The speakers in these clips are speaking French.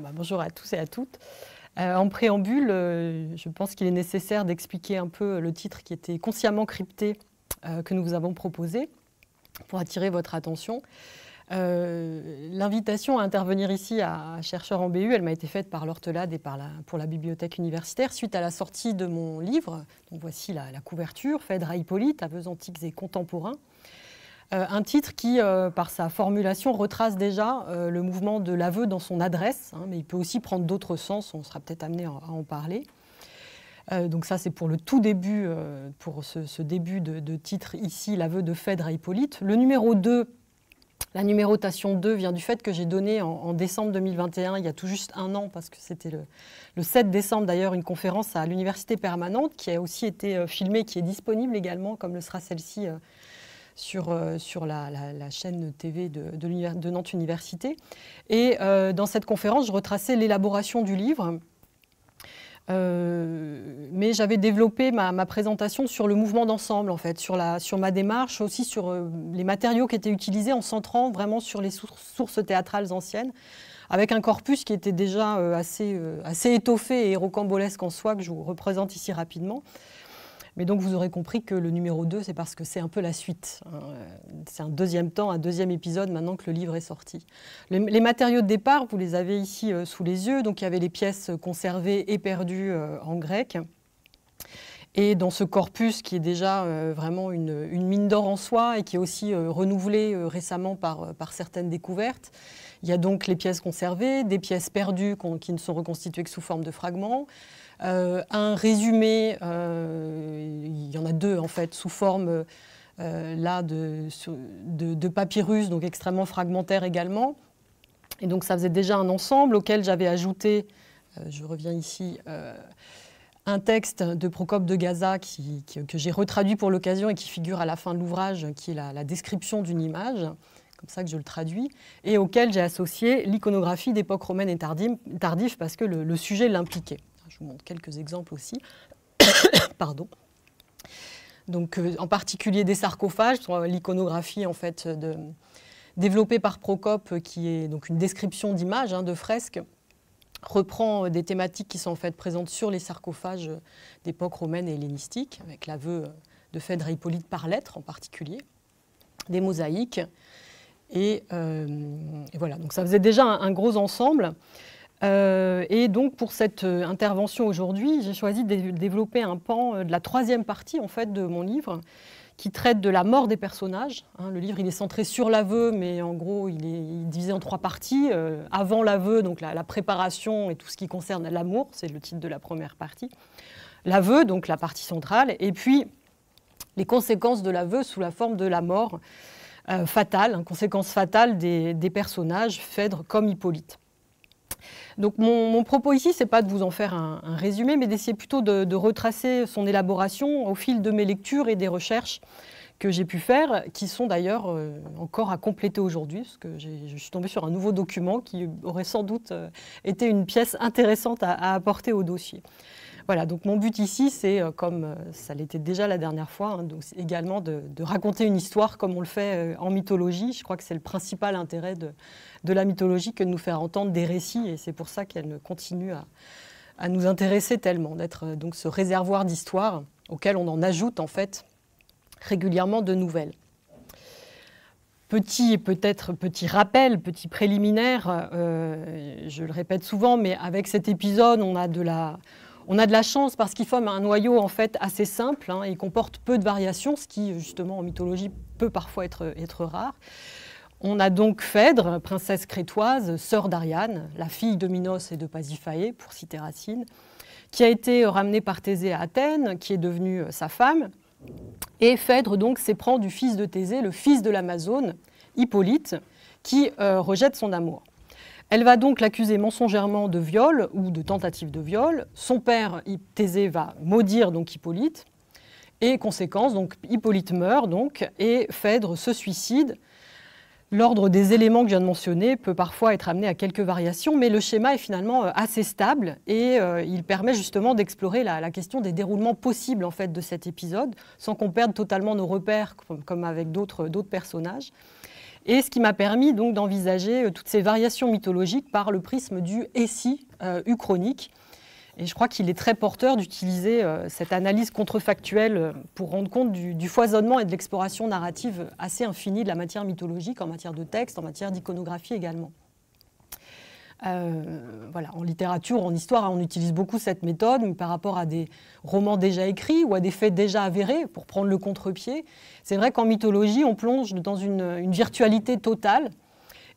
Bah, bonjour à tous et à toutes. Euh, en préambule, euh, je pense qu'il est nécessaire d'expliquer un peu le titre qui était consciemment crypté euh, que nous vous avons proposé pour attirer votre attention. L'invitation à intervenir ici à, chercheurs en BU, elle m'a été faite par l'hortelade et pour la bibliothèque universitaire suite à la sortie de mon livre. voici la, couverture, Phèdre à Hippolyte, aveux antiques et contemporains, euh, un titre qui, euh, par sa formulation, retrace déjà euh, le mouvement de l'aveu dans son adresse, hein, mais il peut aussi prendre d'autres sens, on sera peut-être amené à, en parler. donc ça, c'est pour le tout début, pour ce, début de, titre ici, l'aveu de Phèdre à Hippolyte. Le numéro 2, la numérotation 2 vient du fait que j'ai donné en, décembre 2021, il y a tout juste un an, parce que c'était le, 7 décembre d'ailleurs, une conférence à l'Université permanente qui a aussi été filmée, qui est disponible également, comme le sera celle-ci euh, sur, la, chaîne TV de, de, de Nantes Université. Et euh, dans cette conférence, je retraçais l'élaboration du livre. Euh, mais j'avais développé ma, présentation sur le mouvement d'ensemble, en fait, sur, ma démarche, aussi sur les matériaux qui étaient utilisés, en centrant vraiment sur les sources, théâtrales anciennes, avec un corpus qui était déjà assez étoffé et rocambolesque en soi, que je vous représente ici rapidement. Mais donc vous aurez compris que le numéro 2, c'est parce que c'est un peu la suite. Hein. Euh, c'est un deuxième temps, un deuxième épisode maintenant que le livre est sorti. les matériaux de départ, vous les avez ici euh, sous les yeux. Donc il y avait les pièces conservées et perdues euh, en grec. Et dans ce corpus qui est déjà vraiment une, mine d'or en soi et qui est aussi renouvelé récemment par, certaines découvertes, il y a donc les pièces conservées, des pièces perdues qui ne sont reconstituées que sous forme de fragments, euh, un résumé, euh, il y en a deux en fait, sous forme euh, là de, papyrus, donc extrêmement fragmentaire également. Et donc ça faisait déjà un ensemble auquel j'avais ajouté, je reviens ici, un texte de Procope de Gaza que j'ai retraduit pour l'occasion et qui figure à la fin de l'ouvrage, qui est la, description d'une image, comme ça que je le traduis, et auquel j'ai associé l'iconographie d'époque romaine et tardive, tardive parce que le sujet l'impliquait. Je vous montre quelques exemples aussi. Pardon. Donc, euh, en particulier des sarcophages, l'iconographie en fait développée par Procope, euh, qui est donc une description d'images, hein, de fresques, reprend euh, des thématiques qui sont en fait présentes sur les sarcophages d'époque romaine et hellénistique, avec l'aveu de Phèdre Hippolyte par lettres en particulier, des mosaïques. Et, voilà, donc ça faisait déjà un gros ensemble. Euh, et donc pour cette euh, intervention aujourd'hui, j'ai choisi de développer un pan euh, de la troisième partie en fait de mon livre qui traite de la mort des personnages. Hein. le livre il est centré sur l'aveu, mais en gros il est, divisé en trois parties. avant l'aveu, donc la, préparation et tout ce qui concerne l'amour, c'est le titre de la première partie. L'aveu, donc la partie centrale, et puis les conséquences de l'aveu sous la forme de la mort fatale, hein, conséquences fatales des, des personnages, Phèdre comme Hippolyte. Donc mon, propos ici, c'est pas de vous en faire un, résumé, mais d'essayer plutôt de, retracer son élaboration au fil de mes lectures et des recherches que j'ai pu faire, qui sont d'ailleurs euh, encore à compléter aujourd'hui, parce que je suis tombée sur un nouveau document qui aurait sans doute euh, été une pièce intéressante à apporter au dossier. Voilà, donc mon but ici, c'est euh, comme euh, ça l'était déjà la dernière fois, hein, également de, raconter une histoire comme on le fait euh, en mythologie. Je crois que c'est le principal intérêt de, la mythologie que de nous faire entendre des récits, et c'est pour ça qu'elle continue à, nous intéresser tellement, d'être donc ce réservoir d'histoire auquel on en ajoute en fait régulièrement de nouvelles. Petit peut-être petit rappel, petit préliminaire, je le répète souvent, mais avec cet épisode, on a de la, on a de la chance parce qu'il forme un noyau en fait assez simple, hein, il comporte peu de variations, ce qui justement en mythologie peut parfois être, être rare. On a donc Phèdre, princesse crétoise, sœur d'Ariane, la fille de Minos et de Pasiphae, pour citer Racine, qui a été ramenée par Thésée à Athènes, qui est devenue euh, sa femme. Et Phèdre donc s'éprend du fils de Thésée, le fils de l'Amazone, Hippolyte, qui euh, rejette son amour. Elle va donc l'accuser mensongèrement de viol ou de tentative de viol. Son père, Thésée, va maudire donc Hippolyte. Et conséquence, donc Hippolyte meurt donc et Phèdre se suicide. L'ordre des éléments que je viens de mentionner peut parfois être amené à quelques variations, mais le schéma est finalement euh, assez stable et euh, il permet justement d'explorer la, question des déroulements possibles en fait de cet épisode, sans qu'on perde totalement nos repères comme avec d'autres personnages et ce qui m'a permis donc d'envisager euh, toutes ces variations mythologiques par le prisme du « et si uchronique ». Et je crois qu'il est très porteur d'utiliser euh, cette analyse contrefactuelle euh, pour rendre compte du foisonnement et de l'exploration narrative assez infinie de la matière mythologique en matière de texte, en matière d'iconographie également. Euh, voilà, en littérature, en histoire, hein, on utilise beaucoup cette méthode, mais par rapport à des romans déjà écrits ou à des faits déjà avérés, pour prendre le contre-pied, c'est vrai qu'en mythologie, on plonge dans une, virtualité totale.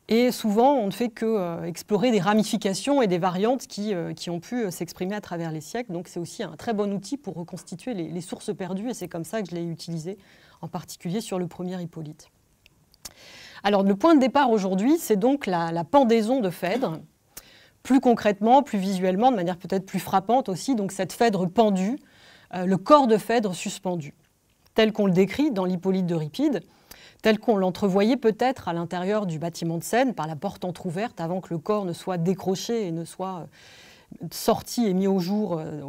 Et souvent, on ne fait que euh, explorer des ramifications et des variantes qui, euh, ont pu s'exprimer à travers les siècles. Donc, c'est aussi un très bon outil pour reconstituer les, sources perdues. Et c'est comme ça que je l'ai utilisé, en particulier sur le premier Hippolyte. Alors, le point de départ aujourd'hui, c'est donc la pendaison de Phèdre plus concrètement, plus visuellement, de manière peut-être plus frappante aussi, donc cette Phèdre pendue, euh, le corps de Phèdre suspendu, tel qu'on le décrit dans l'Hippolyte Ripide, tel qu'on l'entrevoyait peut-être à l'intérieur du bâtiment de Seine, par la porte entr'ouverte avant que le corps ne soit décroché et ne soit euh, sorti et mis au jour euh,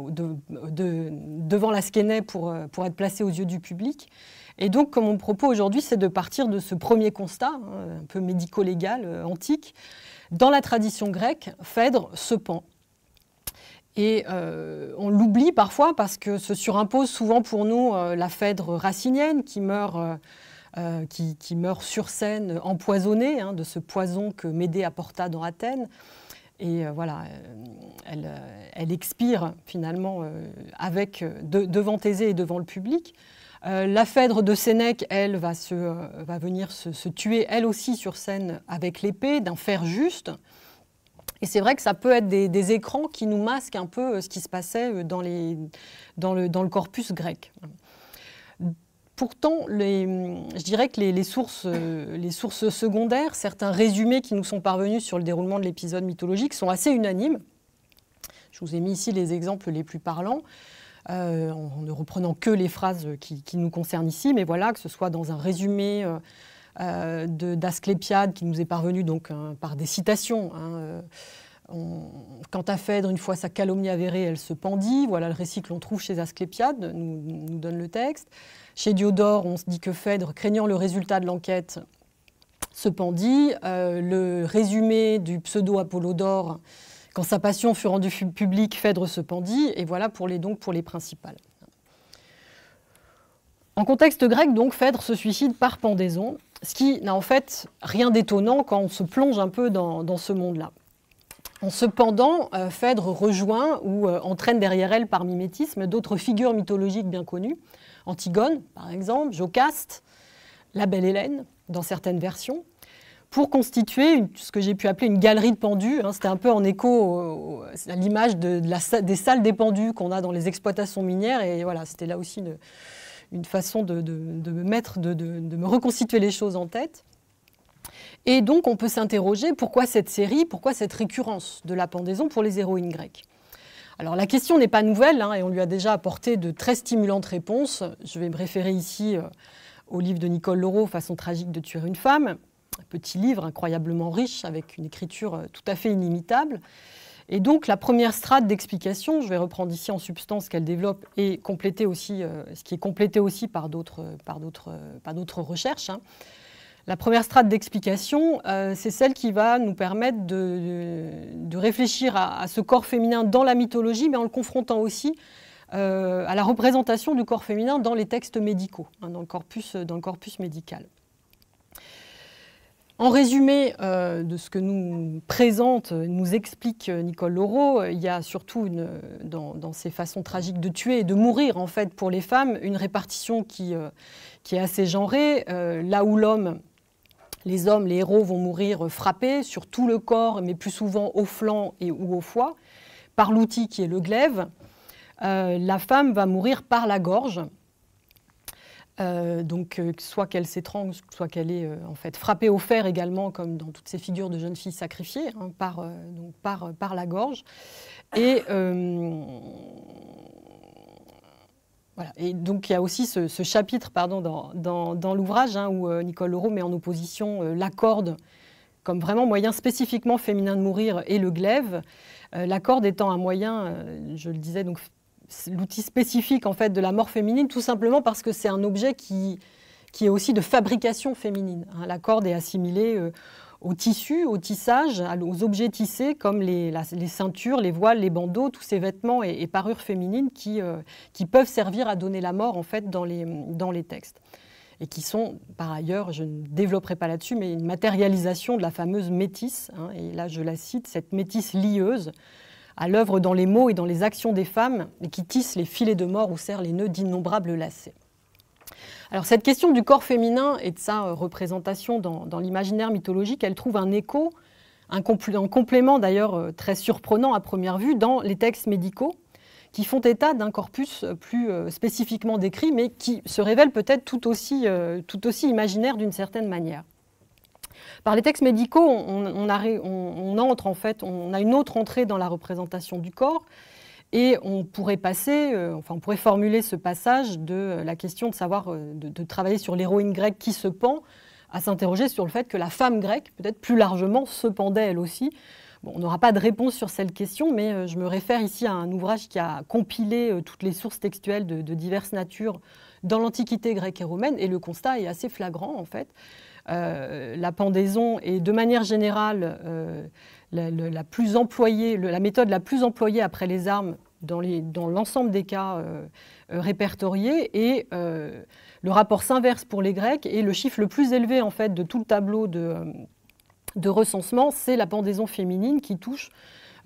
devant la Skenet euh, pour, être placé aux yeux du public. Et donc, comme mon propose aujourd'hui, c'est de partir de ce premier constat, hein, un peu médico-légal, euh, antique. Dans la tradition grecque, Phèdre se pend. Et on l'oublie parfois parce que se surimpose souvent pour nous la Phèdre racinienne qui meurt. sur scène empoisonnée hein, de ce poison que Médée apporta dans Athènes, et euh, voilà, euh, euh, elle, expire finalement avec, devant Thésée et devant le public. la Phèdre de Sénèque, elle, va, se, va venir se, tuer, elle aussi, sur scène avec l'épée, d'un fer juste. Et c'est vrai que ça peut être des, des, écrans qui nous masquent un peu ce qui se passait dans, les, dans, le, dans le corpus grec. Pourtant, je dirais que euh, les, sources, secondaires, certains résumés qui nous sont parvenus sur le déroulement de l'épisode mythologique sont assez unanimes. Je vous ai mis ici les exemples les plus parlants. Euh, en, ne reprenant que les phrases qui, nous concernent ici, mais voilà, que ce soit dans un résumé euh, d'Asclépiade qui nous est parvenu donc hein, par des citations. Hein, quant à Phèdre, une fois sa calomnie avérée, elle se pendit. Voilà le récit que l'on trouve chez Asclépiade, nous donne le texte. Chez Diodore, on se dit que Phèdre, craignant le résultat de l'enquête, se pendit. Euh, le résumé du pseudo Apollodore, quand sa passion fut rendue publique, Phèdre se pendit. Et voilà pour les, pour les principales. En contexte grec, donc, Phèdre se suicide par pendaison, ce qui n'a en fait rien d'étonnant quand on se plonge un peu dans ce monde-là cependant, euh, Phèdre rejoint ou euh, entraîne derrière elle par mimétisme d'autres figures mythologiques bien connues, Antigone par exemple, Jocaste, la belle Hélène dans certaines versions, pour constituer ce que j'ai pu appeler une galerie de pendus. Hein. C'était un peu en écho à l'image des salles des pendus qu'on a dans les exploitations minières. Et voilà, c'était là aussi une, façon de me mettre, de, me reconstituer les choses en tête. Et donc on peut s'interroger pourquoi cette série, pourquoi cette récurrence de la pendaison pour les héroïnes grecques. Alors la question n'est pas nouvelle hein, et on lui a déjà apporté de très stimulantes réponses. Je vais me référer ici euh, au livre de Nicole Leroux, Façon tragique de tuer une femme, un petit livre incroyablement riche avec une écriture euh, tout à fait inimitable. Et donc la première strate d'explication, je vais reprendre ici en substance qu'elle développe et compléter aussi, euh, ce qui est complété aussi par d'autres, recherches. Hein, la première strate d'explication, euh, c'est celle qui va nous permettre de, réfléchir à, ce corps féminin dans la mythologie, mais en le confrontant aussi euh, à la représentation du corps féminin dans les textes médicaux, hein, dans, le corpus, corpus médical. En résumé euh, de ce que nous présente, nous explique Nicole Laureau, il y a surtout dans, ces façons tragiques de tuer et de mourir en fait pour les femmes une répartition qui, est assez genrée, là où l'homme les hommes, les héros vont mourir frappés sur tout le corps, mais plus souvent au flanc et ou au foie, par l'outil qui est le glaive. Euh, la femme va mourir par la gorge. Euh, donc, euh, soit qu'elle s'étrangle, soit qu'elle est en fait frappée au fer également, comme dans toutes ces figures de jeunes filles sacrifiées, hein, par, donc par, par, la gorge. Et et donc il y a aussi ce, chapitre pardon, dans, dans, l'ouvrage hein, où euh, Nicole Leroux met en opposition euh, la corde comme vraiment moyen spécifiquement féminin de mourir et le glaive. Euh, la corde étant un moyen, je le disais, donc l'outil spécifique en fait de la mort féminine, tout simplement parce que c'est un objet qui, qui est aussi de fabrication féminine. Hein. La corde est assimilée au tissu, au tissage, aux objets tissés comme les, ceintures, les voiles, les bandeaux, tous ces vêtements et, parures féminines euh, qui, peuvent servir à donner la mort en fait dans les, dans les textes et qui sont, par ailleurs, je ne développerai pas là-dessus, mais une matérialisation de la fameuse métisse, hein, et là je la cite, cette métisse lieuse, à l'œuvre dans les mots et dans les actions des femmes, et qui tisse les filets de mort ou serre les nœuds d'innombrables lacets. Alors cette question du corps féminin et de sa euh, représentation dans, l'imaginaire mythologique, elle trouve un écho, un, complément d'ailleurs euh, très surprenant à première vue dans les textes médicaux qui font état d'un corpus euh, plus spécifiquement décrit, mais qui se révèle peut-être tout, aussi, tout aussi imaginaire d'une certaine manière. Par les textes médicaux, on, entre en fait, on a une autre entrée dans la représentation du corps, et on pourrait passer, euh, on pourrait formuler ce passage de euh, la question de savoir, euh, de, travailler sur l'héroïne grecque qui se pend, à s'interroger sur le fait que la femme grecque, peut-être plus largement, se pendait elle aussi. on n'aura pas de réponse sur cette question, mais je me réfère ici à un ouvrage qui a compilé toutes les sources textuelles de diverses natures dans l'Antiquité grecque et romaine, et le constat est assez flagrant en fait. Euh, la pendaison est de manière générale euh, la, méthode la plus employée après les armes dans l'ensemble des cas euh, répertoriés et le rapport s'inverse pour les Grecs et le chiffre le plus élevé en fait de tout le tableau de, recensement, c'est la pendaison féminine qui touche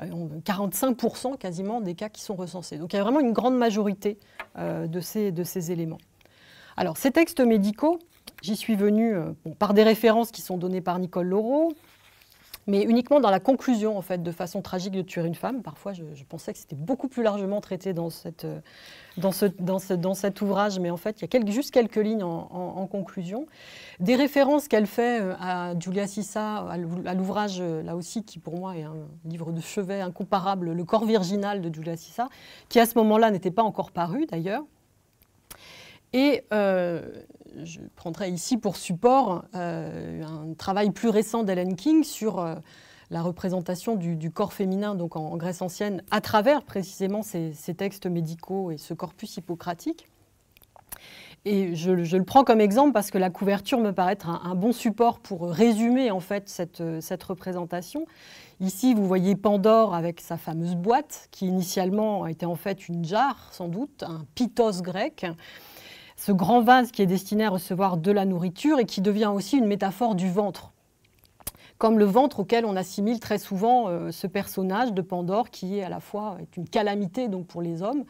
45% quasiment des cas qui sont recensés. Donc il y a vraiment une grande majorité de, ces, de ces éléments. Alors ces textes médicaux, J'y suis venue euh, par des références qui sont données par Nicole Laureau, mais uniquement dans la conclusion, en fait, de façon tragique de tuer une femme. Parfois, je, pensais que c'était beaucoup plus largement traité dans, cette, euh, dans, ce, dans, dans cet ouvrage, mais en fait, il y a quelques, juste quelques lignes en, conclusion. Des références qu'elle fait euh, à Julia Sissa, à l'ouvrage, là aussi, qui pour moi est un livre de chevet incomparable, Le corps virginal de Julia Sissa, qui à ce moment-là n'était pas encore paru, d'ailleurs, et euh, je prendrai ici pour support euh, un travail plus récent d'Hélène King sur euh, la représentation du, corps féminin donc en, Grèce ancienne à travers précisément ces, textes médicaux et ce corpus hippocratique. Et je, le prends comme exemple parce que la couverture me paraît être un, bon support pour résumer en fait cette, cette, représentation. Ici, vous voyez Pandore avec sa fameuse boîte qui initialement était en fait une jarre sans doute, un pythos grec ce grand vase qui est destiné à recevoir de la nourriture et qui devient aussi une métaphore du ventre comme le ventre auquel on assimile très souvent euh, ce personnage de Pandore qui est à la fois une calamité donc pour les hommes,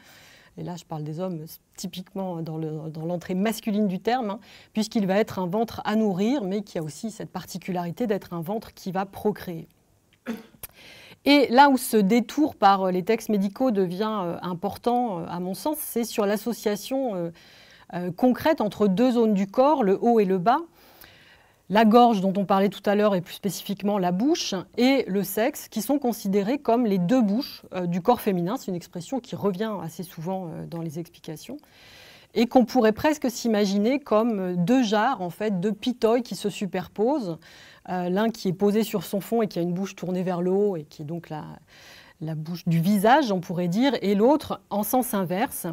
et là je parle des hommes typiquement dans l'entrée masculine du terme, hein, puisqu'il va être un ventre à nourrir, mais qui a aussi cette particularité d'être un ventre qui va procréer. Et là où ce détour par euh, les textes médicaux devient euh, important, à mon sens, c'est sur l'association euh, concrète entre deux zones du corps, le haut et le bas. La gorge dont on parlait tout à l'heure et plus spécifiquement la bouche et le sexe qui sont considérés comme les deux bouches euh, du corps féminin. C'est une expression qui revient assez souvent euh, dans les explications et qu'on pourrait presque s'imaginer comme deux jarres, en fait, deux pitoys qui se superposent. L'un qui est posé sur son fond et qui a une bouche tournée vers le haut et qui est donc la bouche du visage, on pourrait dire, et l'autre en sens inverse,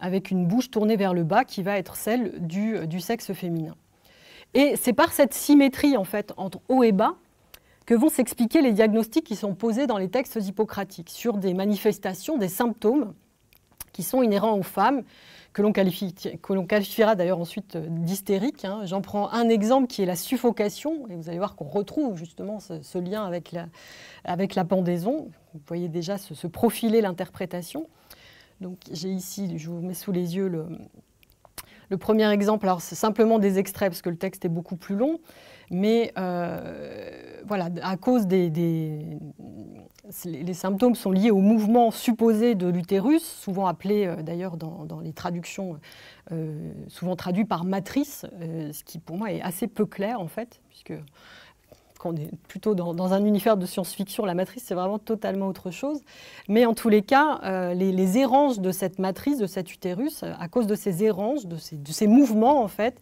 avec une bouche tournée vers le bas qui va être celle euh, du, sexe féminin. Et c'est par cette symétrie en fait entre haut et bas que vont s'expliquer les diagnostics qui sont posés dans les textes hippocratiques sur des manifestations, des symptômes qui sont inhérents aux femmes, que l'on qualifiera d'ailleurs ensuite euh, d'hystériques. Hein. J'en prends un exemple qui est la suffocation, et vous allez voir qu'on retrouve justement ce, lien avec la, pendaison. Vous voyez déjà se profiler l'interprétation. Donc j'ai ici, je vous mets sous les yeux le, premier exemple, alors c'est simplement des extraits parce que le texte est beaucoup plus long, mais euh, voilà, à cause des, Les symptômes sont liés au mouvement supposé de l'utérus, souvent appelé euh, d'ailleurs dans, les traductions, euh, souvent traduit par matrice, ce qui pour moi est assez peu clair en fait, puisque qu'on est plutôt dans, un univers de science-fiction, la matrice, c'est vraiment totalement autre chose. Mais en tous les cas, euh, les, éranges errances de cette matrice, de cet utérus, euh, à cause de ces errances, de ces, mouvements, en fait,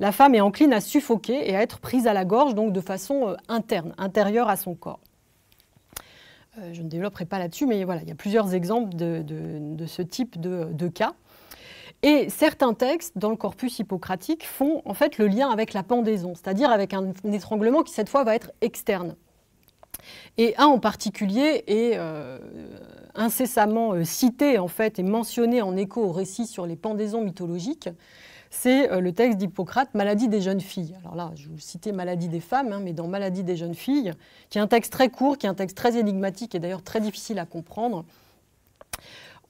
la femme est encline à suffoquer et à être prise à la gorge, donc de façon euh, interne, intérieure à son corps. je ne développerai pas là-dessus, mais voilà, il y a plusieurs exemples de, ce type de cas. Et certains textes dans le corpus hippocratique font en fait le lien avec la pendaison, c'est-à-dire avec un, étranglement qui cette fois va être externe. Et un en particulier est euh, incessamment euh, cité en fait et mentionné en écho au récit sur les pendaisons mythologiques. C'est euh, le texte d'Hippocrate, Maladie des jeunes filles. Alors là, je vous citais Maladie des femmes, hein, mais dans Maladie des jeunes filles, qui est un texte très court, qui est un texte très énigmatique et d'ailleurs très difficile à comprendre,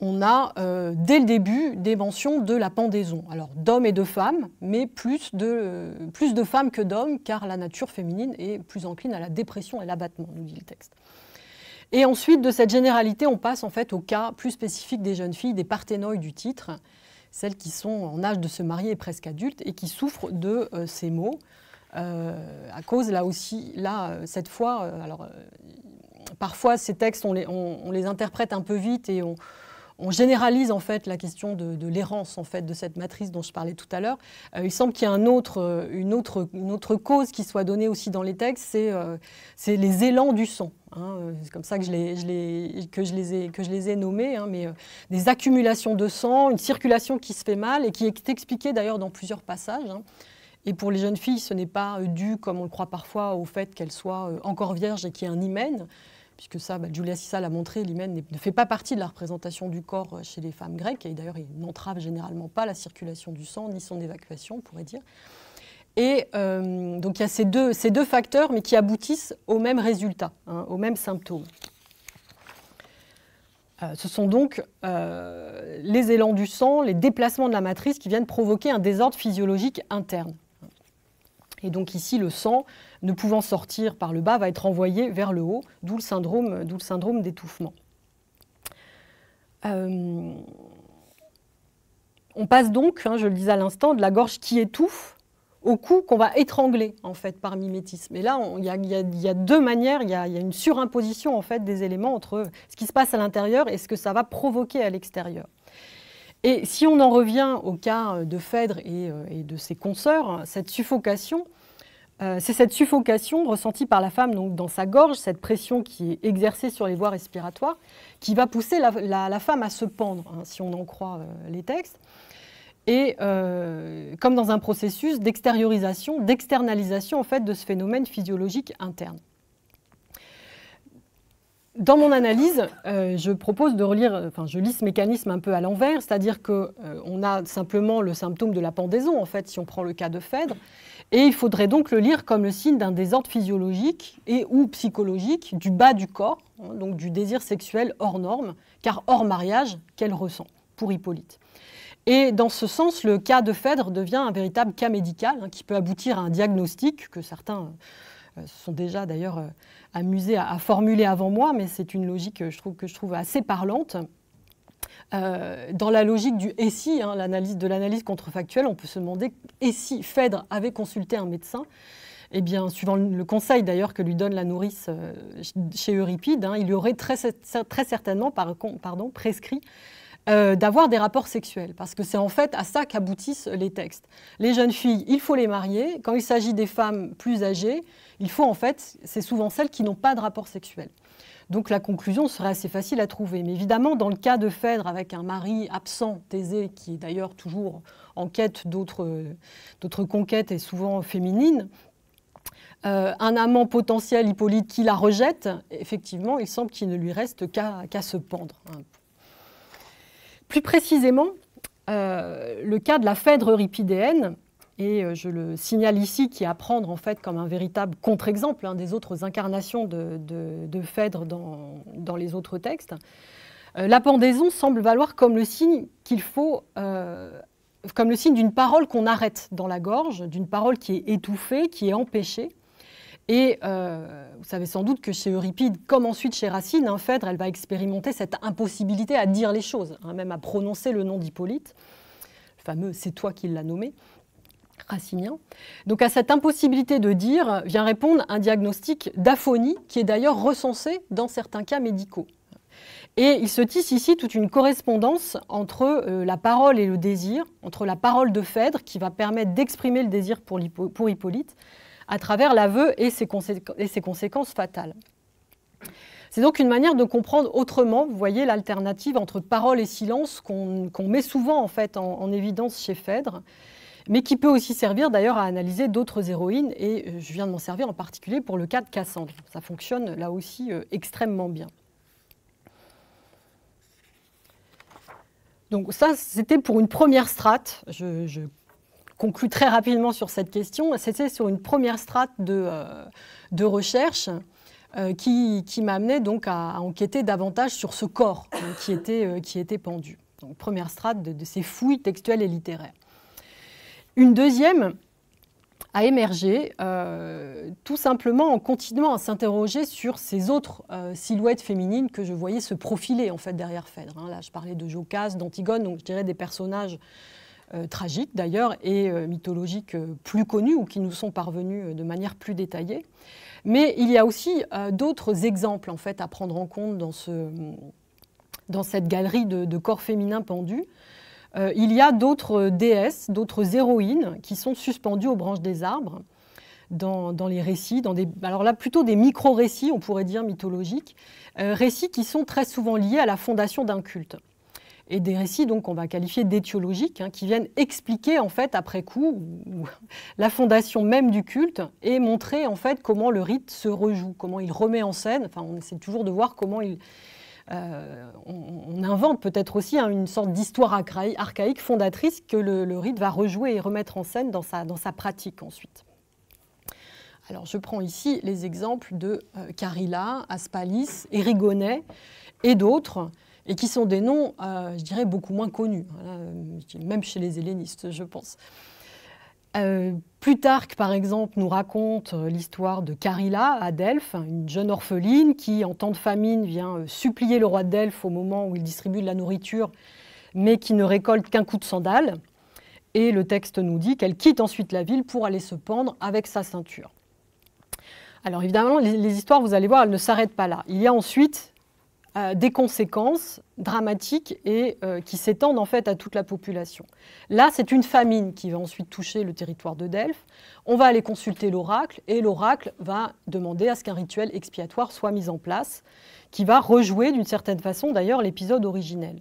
on a euh, dès le début des mentions de la pendaison. Alors d'hommes et de femmes, mais plus de, euh, plus de femmes que d'hommes, car la nature féminine est plus encline à la dépression et l'abattement, nous dit le texte. Et ensuite, de cette généralité, on passe en fait au cas plus spécifique des jeunes filles, des parthénoïdes du titre, celles qui sont en âge de se marier et presque adultes et qui souffrent de euh, ces maux, à cause là aussi, là, cette fois, alors parfois ces textes, on les, on les interprète un peu vite et on, on généralise en fait la question de, l'errance en fait de cette matrice dont je parlais tout à l'heure. Euh, il semble qu'il y a euh, une, autre, cause qui soit donnée aussi dans les textes, c'est euh, les élans du sang. Hein. c'est comme ça que je les, ai, nommés, hein, mais des accumulations de sang, une circulation qui se fait mal et qui est expliquée d'ailleurs dans plusieurs passages. Hein. Et pour les jeunes filles, ce n'est pas dû, comme on le croit parfois, au fait qu'elles soient encore vierges et qu'il y ait un hymen puisque ça, bah, Julia Sissa l'a montré, l'hymen ne fait pas partie de la représentation du corps euh, chez les femmes grecques, et d'ailleurs il n'entrave généralement pas la circulation du sang, ni son évacuation, on pourrait dire. Et euh, donc il y a ces deux, facteurs, mais qui aboutissent au même résultat, hein, aux mêmes symptômes. Euh, ce sont donc les élans du sang, les déplacements de la matrice qui viennent provoquer un désordre physiologique interne. Et donc ici, le sang, ne pouvant sortir par le bas, va être envoyé vers le haut, d'où le syndrome, d'où le syndrome d'étouffement. Euh, on passe donc, hein, je le disais à l'instant, de la gorge qui étouffe au cou qu'on va étrangler en fait par mimétisme. Et là, il y, a deux manières, il y, a une surimposition en fait des éléments entre ce qui se passe à l'intérieur et ce que ça va provoquer à l'extérieur. Et si on en revient au cas de Phèdre et, euh, de ses consoeurs, cette suffocation, euh, c'est cette suffocation ressentie par la femme donc, dans sa gorge, cette pression qui est exercée sur les voies respiratoires, qui va pousser la, femme à se pendre, hein, si on en croit euh, les textes. Et comme dans un processus d'extériorisation, d'externalisation en fait de ce phénomène physiologique interne. Dans mon analyse, euh, je propose de relire, euh, enfin, je lis ce mécanisme un peu à l'envers, c'est-à-dire qu'on euh, on a simplement le symptôme de la pendaison, en fait, si on prend le cas de Phèdre, et il faudrait donc le lire comme le signe d'un désordre physiologique et ou psychologique du bas du corps, hein, donc du désir sexuel hors norme, car hors mariage qu'elle ressent, pour Hippolyte. Et dans ce sens, le cas de Phèdre devient un véritable cas médical hein, qui peut aboutir à un diagnostic que certains sont déjà d'ailleurs amusé à, formuler avant moi, mais c'est une logique euh, que je trouve assez parlante. Euh, dans la logique du et si, hein, l'analyse de l'analyse contrefactuelle, on peut se demander et si Phèdre avait consulté un médecin eh bien, suivant le conseil d'ailleurs que lui donne la nourrice euh, chez Euripide, hein, il lui aurait très, certainement pardon, prescrit euh, d'avoir des rapports sexuels, parce que c'est en fait à ça qu'aboutissent les textes. Les jeunes filles, il faut les marier. Quand il s'agit des femmes plus âgées, il faut en fait, c'est souvent celles qui n'ont pas de rapport sexuel. Donc la conclusion serait assez facile à trouver. Mais évidemment, dans le cas de Phèdre avec un mari absent, Thésée, qui est d'ailleurs toujours en quête d'autres conquêtes et souvent féminines, euh, un amant potentiel, Hippolyte, qui la rejette, effectivement, il semble qu'il ne lui reste qu'à se pendre. Hein, plus précisément, euh, le cas de la Phèdre euripidéenne, et euh, je le signale ici, qui est à prendre en fait comme un véritable contre-exemple hein, des autres incarnations de, Phèdre dans, dans, les autres textes, euh, la pendaison semble valoir comme le signe qu'il faut, comme le signe d'une parole qu'on arrête dans la gorge, d'une parole qui est étouffée, qui est empêchée, et euh, vous savez sans doute que chez Euripide, comme ensuite chez Racine, hein, Phèdre, elle va expérimenter cette impossibilité à dire les choses, hein, même à prononcer le nom d'Hippolyte, le fameux c'est toi qui l'as nommé, racinien. Donc à cette impossibilité de dire vient répondre un diagnostic d'aphonie qui est d'ailleurs recensé dans certains cas médicaux. Et il se tisse ici toute une correspondance entre euh, la parole et le désir, entre la parole de Phèdre qui va permettre d'exprimer le désir pour Hippolyte, à travers l'aveu et, ses conséquences fatales. C'est donc une manière de comprendre autrement, vous voyez, l'alternative entre parole et silence qu'on met souvent en fait en, évidence chez Phèdre mais qui peut aussi servir d'ailleurs à analyser d'autres héroïnes, et euh, je viens de m'en servir en particulier pour le cas de Cassandre. Ça fonctionne là aussi euh, extrêmement bien. Donc ça, c'était pour une première strate. Je, je conclue très rapidement sur cette question, c'était sur une première strate de, euh, recherche euh, qui, qui m'amenait donc à, enquêter davantage sur ce corps euh, qui, était, qui était pendu. Donc première strate de, ces fouilles textuelles et littéraires. Une deuxième a émergé tout simplement en continuant à s'interroger sur ces autres silhouettes féminines que je voyais se profiler en fait derrière Phèdre. Hein. Là, je parlais de Jocaste, d'Antigone, donc je dirais des personnages euh, tragiques d'ailleurs et euh, mythologiques euh, plus connues ou qui nous sont parvenues de manière plus détaillée. Mais il y a aussi d'autres exemples en fait à prendre en compte dans, ce, dans cette galerie de, corps féminins pendus. il y a d'autres déesses, d'autres héroïnes qui sont suspendues aux branches des arbres dans, les récits, dans des, alors là plutôt des micro-récits, on pourrait dire mythologiques, récits qui sont très souvent liés à la fondation d'un culte et des récits donc qu'on va qualifier d'étiologiques, hein, qui viennent expliquer en fait après coup la fondation même du culte et montrer en fait comment le rite se rejoue, comment il remet en scène. Enfin, on essaie toujours de voir comment il, euh, on, invente peut-être aussi hein, une sorte d'histoire archaïque fondatrice que le, rite va rejouer et remettre en scène dans sa, pratique ensuite. Alors je prends ici les exemples de euh, Carilla, Aspalis, Erigonet et d'autres et qui sont des noms, euh, je dirais, beaucoup moins connus, hein, euh, même chez les hellénistes, je pense. Euh, Plutarque, par exemple, nous raconte l'histoire de Carilla à Delphes, hein, une jeune orpheline qui, en temps de famine, vient supplier le roi de Delphes au moment où il distribue de la nourriture, mais qui ne récolte qu'un coup de sandale. Et le texte nous dit qu'elle quitte ensuite la ville pour aller se pendre avec sa ceinture. Alors évidemment, les histoires, vous allez voir, elles ne s'arrêtent pas là. Il y a ensuite euh, des conséquences dramatiques et euh, qui s'étendent en fait à toute la population. Là, c'est une famine qui va ensuite toucher le territoire de Delphes. On va aller consulter l'oracle et l'oracle va demander à ce qu'un rituel expiatoire soit mis en place, qui va rejouer d'une certaine façon d'ailleurs l'épisode originel.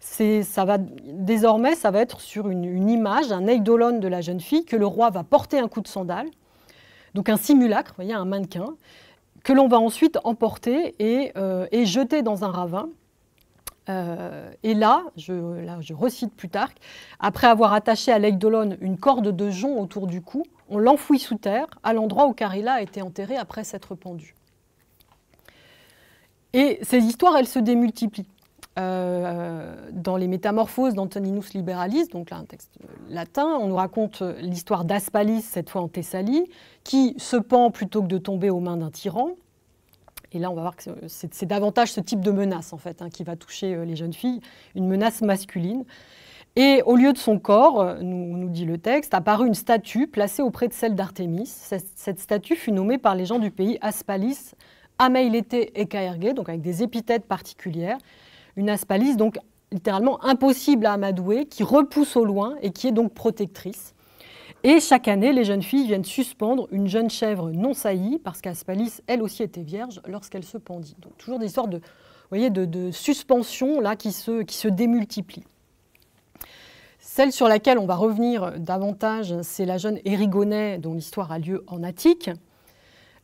Ça va, désormais, ça va être sur une, image, un eidolon de la jeune fille que le roi va porter un coup de sandale, donc un simulacre, voyez, un mannequin, que l'on va ensuite emporter et, euh, jeter dans un ravin. Euh, et là je, je recite Plutarque, après avoir attaché à d'Olonne une corde de jonc autour du cou, on l'enfouit sous terre, à l'endroit où Carilla a été enterrée après s'être pendue. Et ces histoires, elles se démultiplient. Euh, dans les Métamorphoses d'Antoninus Liberalis, donc là un texte euh, latin, on nous raconte euh, l'histoire d'Aspalis, cette fois en Thessalie, qui se pend plutôt que de tomber aux mains d'un tyran. Et là, on va voir que c'est davantage ce type de menace, en fait, hein, qui va toucher les jeunes filles, une menace masculine. Et au lieu de son corps, nous, nous dit le texte, apparut une statue placée auprès de celle d'Artémis. Cette, statue fut nommée par les gens du pays Aspalis, Ameilete et Kaerge, donc avec des épithètes particulières une Aspalis, donc littéralement impossible à amadouer, qui repousse au loin et qui est donc protectrice. Et chaque année, les jeunes filles viennent suspendre une jeune chèvre non saillie, parce qu'Aspalis, elle aussi, était vierge lorsqu'elle se pendit. Donc toujours des sortes de, de, suspensions là, qui, se, qui se démultiplient. Celle sur laquelle on va revenir davantage, c'est la jeune Érigonais, dont l'histoire a lieu en Attique.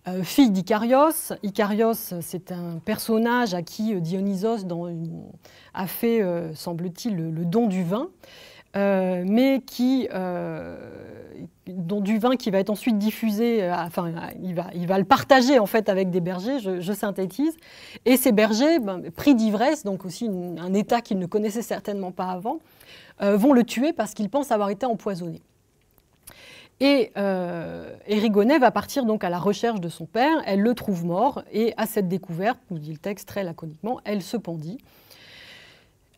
Euh, fille d'Icarios. Icarios, c'est un personnage à qui euh, Dionysos a fait, euh, semble-t-il, le, don du vin, mais qui, dont du vin qui va être ensuite diffusé, enfin, il va, il va le partager en fait avec des bergers, je, synthétise. Et ces bergers, ben, pris d'ivresse, donc aussi un état qu'ils ne connaissaient certainement pas avant, vont le tuer parce qu'ils pensent avoir été empoisonnés. Et, euh, va partir donc à la recherche de son père, elle le trouve mort, et à cette découverte, nous dit le texte très laconiquement, elle se pendit,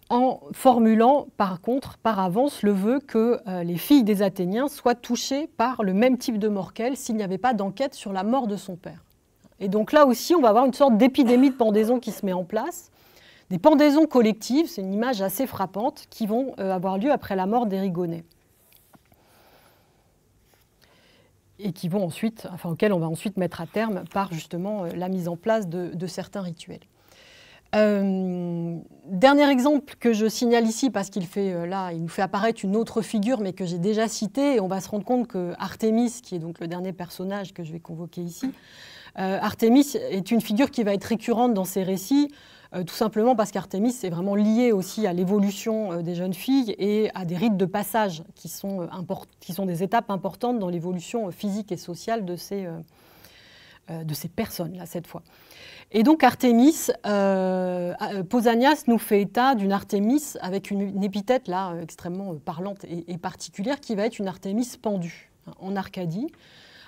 en formulant par contre, par avance, le vœu que euh, les filles des Athéniens soient touchées par le même type de mort qu'elle s'il n'y avait pas d'enquête sur la mort de son père. Et donc là aussi, on va avoir une sorte d'épidémie de pendaison qui se met en place, des pendaisons collectives, c'est une image assez frappante, qui vont euh, avoir lieu après la mort d'Erigonet. et qui vont ensuite, enfin, on va ensuite mettre à terme par justement euh, la mise en place de, certains rituels. Euh, dernier exemple que je signale ici parce qu'il fait euh, là, il nous fait apparaître une autre figure, mais que j'ai déjà citée, et on va se rendre compte que Artémis, qui est donc le dernier personnage que je vais convoquer ici, euh, est une figure qui va être récurrente dans ces récits. Euh, tout simplement parce qu'Artémis est vraiment lié aussi à l'évolution euh, des jeunes filles et à des rites de passage qui sont, euh, qui sont des étapes importantes dans l'évolution physique et sociale de ces, de ces personnes, là, cette fois. Et donc Artémis, euh, Pausanias nous fait état d'une Artémis avec une, épithète là extrêmement parlante et, particulière qui va être une Artémis pendue hein, en Arcadie,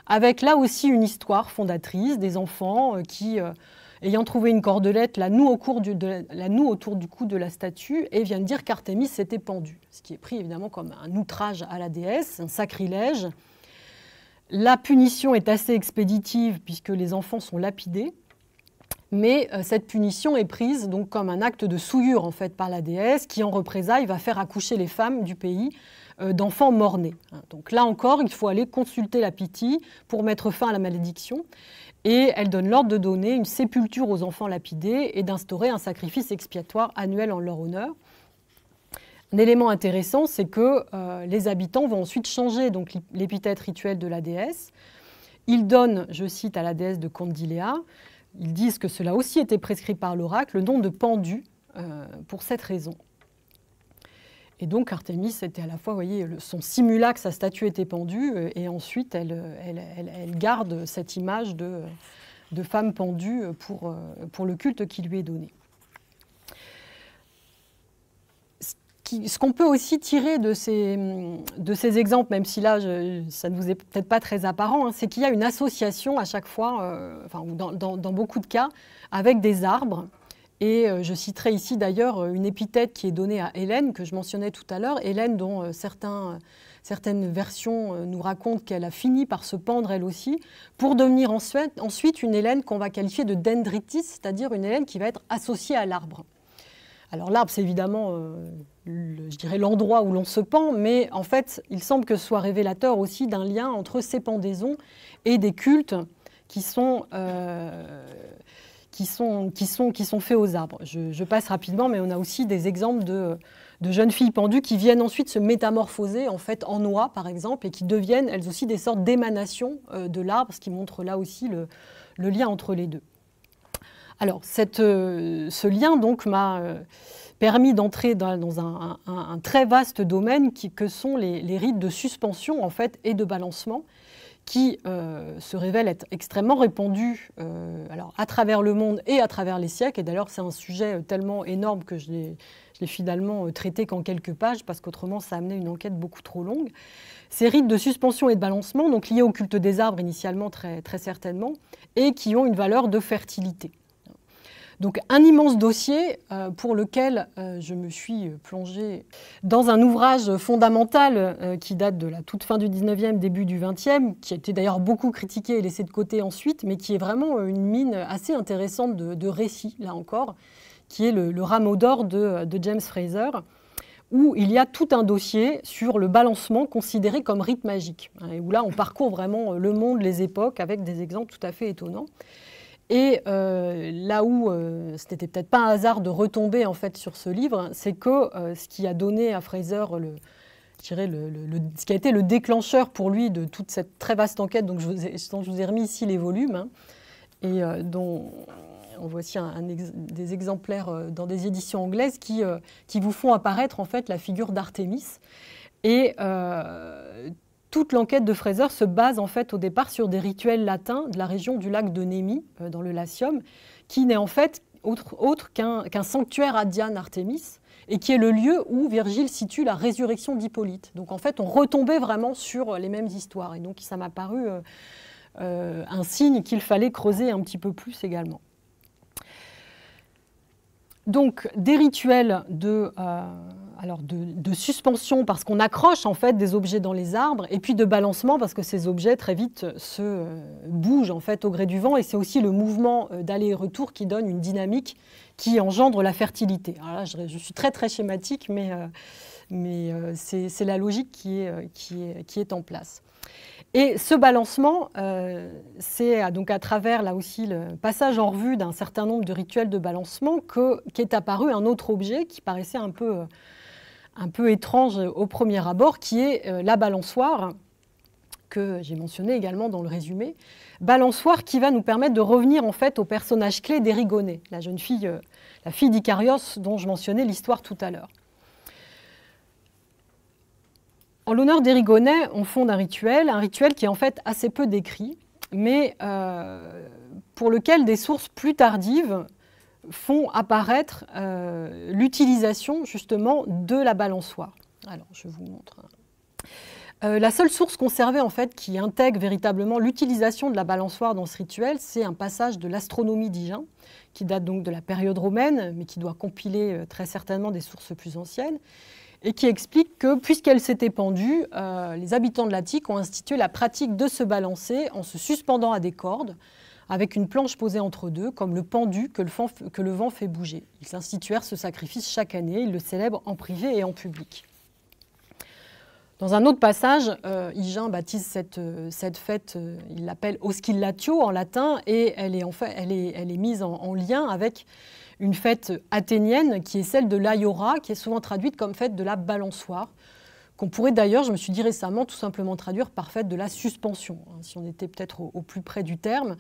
avec là aussi une histoire fondatrice des enfants qui ayant trouvé une cordelette, la noue, autour du cou de la statue, et vient de dire qu'Artémis s'était pendue, ce qui est pris évidemment comme un outrage à la déesse, un sacrilège. La punition est assez expéditive puisque les enfants sont lapidés, mais euh, cette punition est prise donc comme un acte de souillure en fait par la déesse qui en représailles va faire accoucher les femmes du pays euh, d'enfants mort-nés. Hein, donc là encore, il faut aller consulter la pitié pour mettre fin à la malédiction et elle donne l'ordre de donner une sépulture aux enfants lapidés et d'instaurer un sacrifice expiatoire annuel en leur honneur. Un élément intéressant, c'est que euh, les habitants vont ensuite changer donc l'épithète rituelle de la déesse. Ils donnent, je cite à la déesse de Condiléa, ils disent que cela aussi était prescrit par l'oracle, le nom de pendu euh, pour cette raison. Et donc Artemis était à la fois, voyez, son simulacre, sa statue était pendue, euh, et ensuite euh, elle, garde cette image de, femme pendue euh, pour, le culte qui lui est donné. ce qu'on peut aussi tirer de ces, exemples, même si là, ça ne vous est peut-être pas très apparent, hein, c'est qu'il y a une association à chaque fois, enfin, dans, beaucoup de cas, avec des arbres et euh, je citerai ici d'ailleurs euh, une épithète qui est donnée à Hélène, que je mentionnais tout à l'heure, Hélène dont euh, certains, certaines versions nous racontent qu'elle a fini par se pendre elle aussi, pour devenir ensuite, une Hélène qu'on va qualifier de dendritis, c'est-à-dire une Hélène qui va être associée à l'arbre. Alors l'arbre, c'est évidemment, je dirais, l'endroit où l'on se pend, mais en fait, il semble que ce soit révélateur aussi d'un lien entre ces pendaisons et des cultes qui sont qui sont, qui sont, qui sont faits aux arbres. Je, passe rapidement, mais on a aussi des exemples de, jeunes filles pendues qui viennent ensuite se métamorphoser en fait en noix, par exemple, et qui deviennent elles aussi des sortes d'émanations euh, de l'arbre, ce qui montre là aussi le, lien entre les deux. Alors, cette, euh, ce lien donc m'a euh, permis d'entrer dans, un, très vaste domaine que sont les, les rites de suspension en fait et de balancement qui euh, se révèle être extrêmement répandu euh, à travers le monde et à travers les siècles. Et d'ailleurs, c'est un sujet euh, tellement énorme que je l'ai, finalement traité qu'en quelques pages, parce qu'autrement, ça amenait une enquête beaucoup trop longue. Ces rites de suspension et de balancement, donc liés au culte des arbres initialement très certainement, et qui ont une valeur de fertilité. Donc un immense dossier euh, pour lequel euh, je me suis plongée dans un ouvrage fondamental euh, qui date de la toute fin du 19e, début du 20e, qui a été d'ailleurs beaucoup critiqué et laissé de côté ensuite, mais qui est vraiment une mine assez intéressante de, récits, là encore, qui est le, rameau d'or de, James Fraser où il y a tout un dossier sur le balancement considéré comme rite magique, hein, où là on parcourt vraiment le monde, les époques, avec des exemples tout à fait étonnants. Et euh, là où euh, ce n'était peut-être pas un hasard de retomber en fait sur ce livre, c'est que euh, ce qui a donné à Fraser le, le, ce qui a été le déclencheur pour lui de toute cette très vaste enquête, donc je vous ai, je vous remis ici les volumes, hein, et dont on voici un, des exemplaires dans des éditions anglaises qui, qui vous font apparaître en fait la figure d'Artémis. Et toute l'enquête de Fraser se base en fait au départ sur des rituels latins de la région du lac de Nemi, euh, dans le Latium, qui n'est en fait autre, qu'un sanctuaire à Diane Artémis, et qui est le lieu où Virgile situe la résurrection d'Hippolyte. Donc en fait, on retombait vraiment sur euh, les mêmes histoires. Et donc ça m'a paru euh, un signe qu'il fallait creuser un petit peu plus également. Donc des rituels de, alors de, suspension parce qu'on accroche en fait des objets dans les arbres et puis de balancement parce que ces objets très vite euh, se euh, bougent en fait au gré du vent et c'est aussi le mouvement euh, d'aller et retour qui donne une dynamique qui engendre la fertilité. je, suis très très schématique mais, mais c'est la logique qui est, qui est, en place. Et ce balancement, c'est donc à travers là aussi le passage en revue d'un certain nombre de rituels de balancement qu'est apparu un autre objet qui paraissait un peu un peu étrange au premier abord, qui est euh, la balançoire que j'ai mentionné également dans le résumé, balançoire qui va nous permettre de revenir en fait au personnage clé d'Érigonée, la jeune fille, euh, la fille d'Icarios dont je mentionnais l'histoire tout à l'heure. En l'honneur d'Érigonée, on fonde un rituel, un rituel qui est en fait assez peu décrit, mais euh, pour lequel des sources plus tardives font apparaître euh, l'utilisation justement de la balançoire. Alors je vous montre. Euh, la seule source conservée en fait qui intègre véritablement l'utilisation de la balançoire dans ce rituel, c'est un passage de l'astronomie d'Igin, qui date donc de la période romaine, mais qui doit compiler euh, très certainement des sources plus anciennes, et qui explique que puisqu'elle s'était pendue, les habitants de l'Attique ont institué la pratique de se balancer en se suspendant à des cordes avec une planche posée entre deux, comme le pendu que le, vent, fait bouger. Ils instituèrent ce sacrifice chaque année, ils le célèbrent en privé et en public. Dans un autre passage, euh, Hygin baptise cette, euh, fête, euh, il l'appelle Oscillatio en latin, et elle est, mise en, lien avec une fête athénienne qui est celle de l'Aiora, qui est souvent traduite comme fête de la balançoire, qu'on pourrait d'ailleurs, je me suis dit récemment, tout simplement traduire par fête de la suspension, hein, si on était peut-être au, plus près du terme.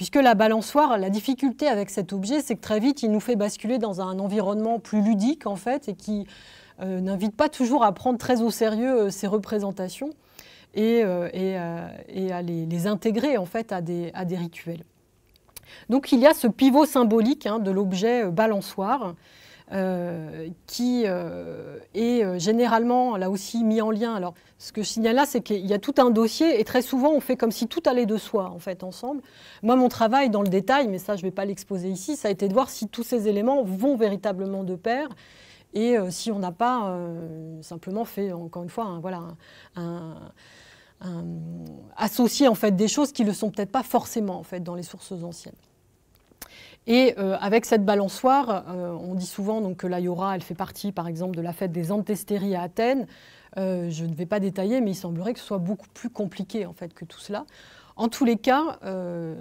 Puisque la balançoire, la difficulté avec cet objet, c'est que très vite, il nous fait basculer dans un environnement plus ludique, en fait, et qui euh, n'invite pas toujours à prendre très au sérieux euh, ces représentations et, euh, à les, intégrer, en fait, à des, rituels. Donc, il y a ce pivot symbolique hein, de l'objet balançoire euh, qui euh, est euh, généralement là aussi mis en lien. Alors, ce que je signale là, c'est qu'il y a tout un dossier et très souvent on fait comme si tout allait de soi en fait ensemble. Moi, mon travail dans le détail, mais ça je ne vais pas l'exposer ici, ça a été de voir si tous ces éléments vont véritablement de pair. Et si on n'a pas simplement fait, encore une fois, un, voilà, associer en fait des choses qui ne le sont peut-être pas forcément en fait dans les sources anciennes. Et euh, avec cette balançoire, euh, on dit souvent donc, que l'Ayora, elle fait partie par exemple de la fête des Antestéries à Athènes. Euh, je ne vais pas détailler, mais il semblerait que ce soit beaucoup plus compliqué en fait que tout cela. En tous les cas,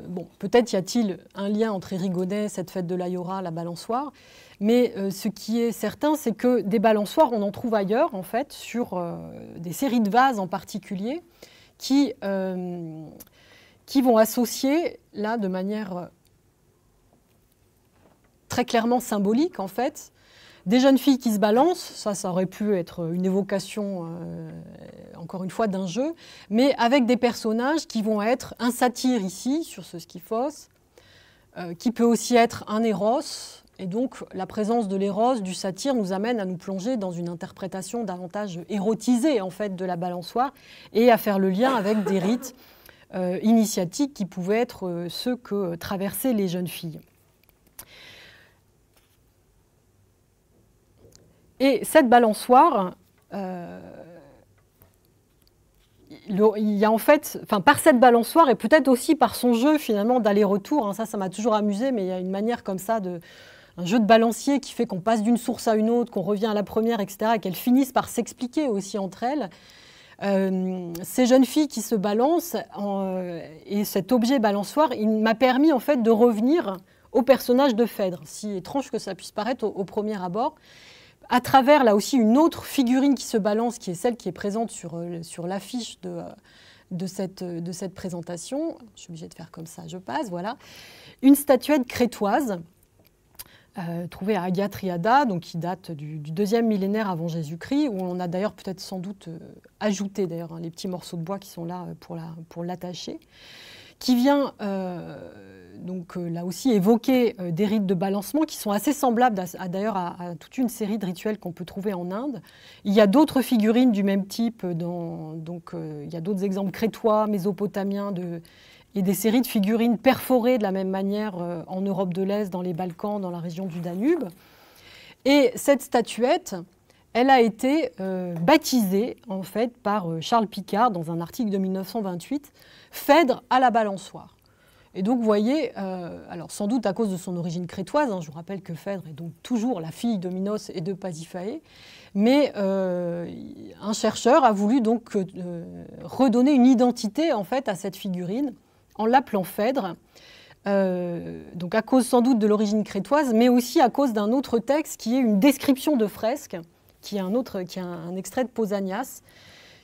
bon, peut-être y a-t-il un lien entre Érigonais, cette fête de l'Ayora, la balançoire, mais ce qui est certain, c'est que des balançoires, on en trouve ailleurs en fait, sur des séries de vases en particulier, qui, qui vont associer là de manière clairement symbolique en fait. Des jeunes filles qui se balancent, ça, ça aurait pu être une évocation, euh, encore une fois, d'un jeu, mais avec des personnages qui vont être un satyre ici, sur ce skyphos, euh, qui peut aussi être un éros, et donc la présence de l'éros, du satyre, nous amène à nous plonger dans une interprétation davantage érotisée, en fait, de la balançoire, et à faire le lien avec des rites euh, initiatiques qui pouvaient être ceux que traversaient les jeunes filles. Et cette balançoire, euh, il y a en fait, enfin, par cette balançoire et peut-être aussi par son jeu finalement d'aller-retour, hein, ça, ça m'a toujours amusé, mais il y a une manière comme ça de. Un jeu de balancier qui fait qu'on passe d'une source à une autre, qu'on revient à la première, etc., et qu'elles finissent par s'expliquer aussi entre elles. Euh, ces jeunes filles qui se balancent euh, et cet objet balançoire, il m'a permis en fait de revenir au personnage de Phèdre, si étrange que ça puisse paraître au premier abord à travers là aussi une autre figurine qui se balance, qui est celle qui est présente sur, euh, sur l'affiche de, euh, de, cette, euh, de cette présentation. Je suis obligée de faire comme ça, je passe, voilà. Une statuette crétoise. trouvée à Agatriada, donc qui date du, deuxième millénaire avant Jésus-Christ, où on a d'ailleurs peut-être sans doute ajouté d'ailleurs hein, les petits morceaux de bois qui sont là pour l'attacher. La, pour qui vient euh, donc euh, là aussi évoquer euh, des rites de balancement qui sont assez semblables d'ailleurs à, à, toute une série de rituels qu'on peut trouver en Inde. Il y a d'autres figurines du même type, dans, donc il y a d'autres exemples crétois, mésopotamiens de, et des séries de figurines perforées de la même manière en Europe de l'Est, dans les Balkans, dans la région du Danube. Et cette statuette, elle a été euh, baptisée en fait par euh, Charles Picard dans un article de 1928, Phèdre à la balançoire. Et donc, vous voyez, euh, alors sans doute à cause de son origine crétoise, hein, je vous rappelle que Phèdre est donc toujours la fille de Minos et de Pasiphaé, mais un chercheur a voulu donc redonner une identité en fait à cette figurine en l'appelant Phèdre. donc à cause sans doute de l'origine crétoise, mais aussi à cause d'un autre texte qui est une description de fresque qui est un autre, qui un, extrait de Pausanias,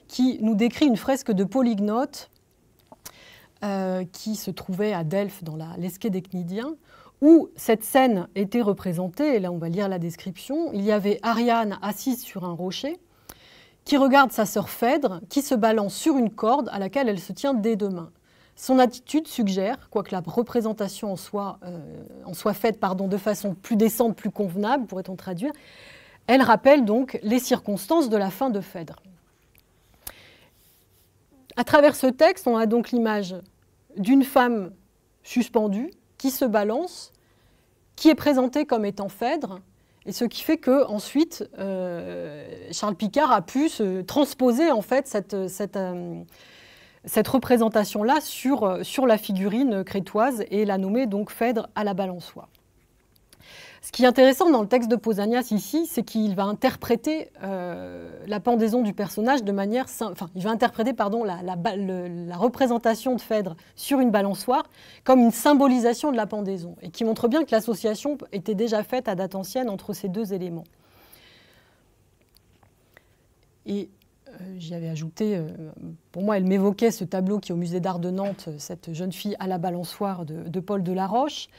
qui nous décrit une fresque de Polygnote euh, qui se trouvait à Delphes dans l'Esquée des Cnidiens, où cette scène était représentée, et là on va lire la description, il y avait Ariane assise sur un rocher, qui regarde sa sœur Phèdre, qui se balance sur une corde à laquelle elle se tient des deux mains. Son attitude suggère, quoique la représentation en soit, euh, en soit faite pardon, de façon plus décente, plus convenable, pourrait-on traduire, elle rappelle donc les circonstances de la fin de Phèdre. À travers ce texte, on a donc l'image d'une femme suspendue qui se balance, qui est présentée comme étant Phèdre, et ce qui fait que ensuite euh, Charles Picard a pu se transposer en fait cette, euh, représentation là sur, euh, sur la figurine crétoise et la nommer donc Phèdre à la balançoire. Ce qui est intéressant dans le texte de Posanias ici, c'est qu'il va interpréter euh, la pendaison du personnage de manière, enfin, il va interpréter pardon la, représentation de Phèdre sur une balançoire comme une symbolisation de la pendaison, et qui montre bien que l'association était déjà faite à date ancienne entre ces deux éléments. Et euh, j'y avais ajouté, euh, pour moi, elle m'évoquait ce tableau qui est au musée d'art de Nantes, cette jeune fille à la balançoire de, de Paul Delaroche.